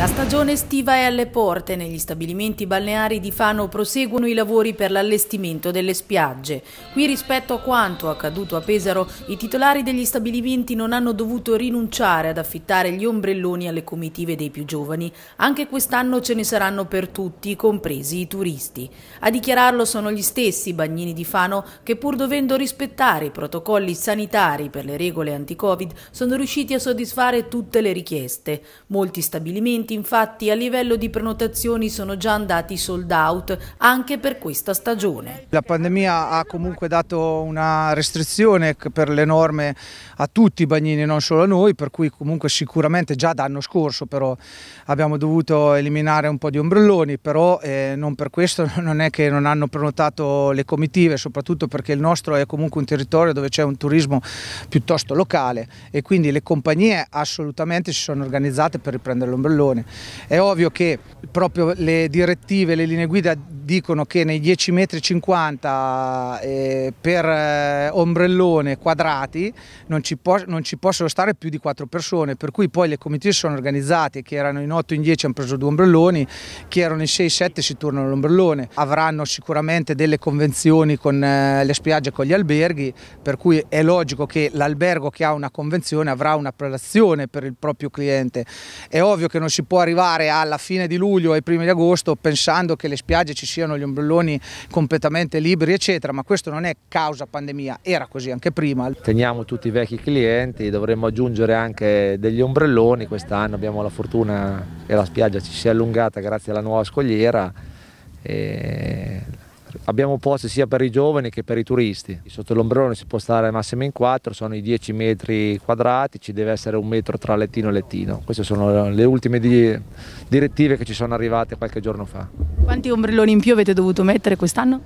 La stagione estiva è alle porte. Negli stabilimenti balneari di Fano proseguono i lavori per l'allestimento delle spiagge. Qui rispetto a quanto accaduto a Pesaro, i titolari degli stabilimenti non hanno dovuto rinunciare ad affittare gli ombrelloni alle comitive dei più giovani. Anche quest'anno ce ne saranno per tutti, compresi i turisti. A dichiararlo sono gli stessi bagnini di Fano che pur dovendo rispettare i protocolli sanitari per le regole anti-Covid sono riusciti a soddisfare tutte le richieste. Molti stabilimenti appuntamenti infatti a livello di prenotazioni sono già andati sold out anche per questa stagione. La pandemia ha comunque dato una restrizione per le norme a tutti i bagnini, non solo a noi, per cui comunque sicuramente già d'anno scorso però abbiamo dovuto eliminare un po' di ombrelloni, però eh, non per questo non è che non hanno prenotato le comitive, soprattutto perché il nostro è comunque un territorio dove c'è un turismo piuttosto locale e quindi le compagnie assolutamente si sono organizzate per riprendere l'ombrellone. È ovvio che proprio le direttive, le linee guida dicono che nei 10,50 m eh, per eh, ombrellone quadrati non ci, non ci, possono stare più di 4 persone, per cui poi le comitive sono organizzate, che erano in 8 in 10 hanno preso due ombrelloni, che erano in 6 7 si tornano all'ombrellone. Avranno sicuramente delle convenzioni con eh, le spiagge e con gli alberghi, per cui è logico che l'albergo che ha una convenzione avrà una prelazione per il proprio cliente. È ovvio che non si può arrivare alla fine di luglio e ai primi di agosto pensando che le spiagge ci siano siano gli ombrelloni completamente liberi eccetera, ma questo non è causa pandemia, era così anche prima. Teniamo tutti i vecchi clienti, dovremmo aggiungere anche degli ombrelloni, quest'anno abbiamo la fortuna che la spiaggia ci si è allungata grazie alla nuova scogliera. E abbiamo posti sia per i giovani che per i turisti. Sotto l'ombrellone si può stare massimo in 4, sono i 10 metri quadrati, ci deve essere un metro tra lettino e lettino. Queste sono le ultime direttive che ci sono arrivate qualche giorno fa. Quanti ombrelloni in più avete dovuto mettere quest'anno?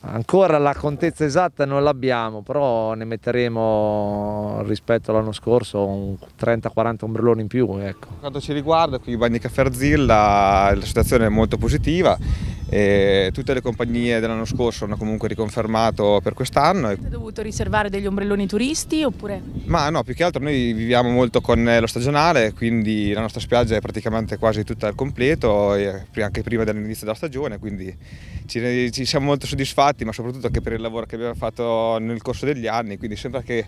Ancora la contezza esatta non l'abbiamo, però ne metteremo rispetto all'anno scorso 30-40 ombrelloni in più. Ecco. Quanto ci riguarda, qui Bagni Caffè Arzilla la situazione è molto positiva, e tutte le compagnie dell'anno scorso hanno comunque riconfermato per quest'anno. Avete dovuto riservare degli ombrelloni turisti oppure? Ma no, più che altro noi viviamo molto con eh, lo stagionale, quindi la nostra spiaggia è praticamente quasi tutta al completo, anche prima dell'inizio della stagione, quindi ci, ci siamo molto soddisfatti, ma soprattutto anche per il lavoro che abbiamo fatto nel corso degli anni, quindi sembra che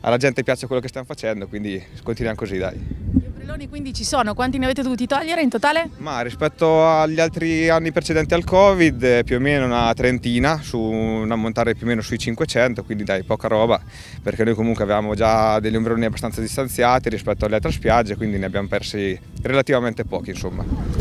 alla gente piaccia quello che stiamo facendo, quindi continuiamo così dai. Carrelloni quindi ci sono, quanti ne avete dovuti togliere in totale? Ma rispetto agli altri anni precedenti al Covid eh, più o meno una trentina, su un ammontare più o meno sui 500, quindi dai poca roba, perché noi comunque avevamo già degli ombrelloni abbastanza distanziati rispetto alle altre spiagge, quindi ne abbiamo persi relativamente pochi insomma.